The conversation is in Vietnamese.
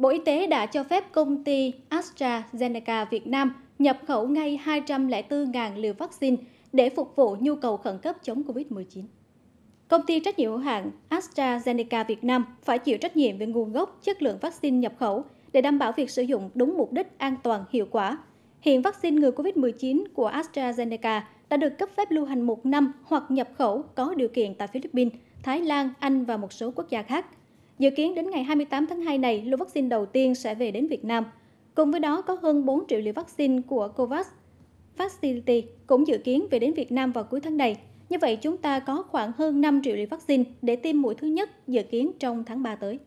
Bộ Y tế đã cho phép công ty AstraZeneca Việt Nam nhập khẩu ngay 204.000 liều vaccine để phục vụ nhu cầu khẩn cấp chống COVID-19. Công ty trách nhiệm hữu hạn AstraZeneca Việt Nam phải chịu trách nhiệm về nguồn gốc, chất lượng vaccine nhập khẩu để đảm bảo việc sử dụng đúng mục đích an toàn, hiệu quả. Hiện vaccine ngừa COVID-19 của AstraZeneca đã được cấp phép lưu hành một năm hoặc nhập khẩu có điều kiện tại Philippines, Thái Lan, Anh và một số quốc gia khác – Dự kiến đến ngày 28 tháng 2 này, lô vaccine đầu tiên sẽ về đến Việt Nam. Cùng với đó có hơn 4 triệu liều vaccine của COVAX Facility cũng dự kiến về đến Việt Nam vào cuối tháng này. Như vậy, chúng ta có khoảng hơn 5 triệu liều vaccine để tiêm mũi thứ nhất dự kiến trong tháng 3 tới.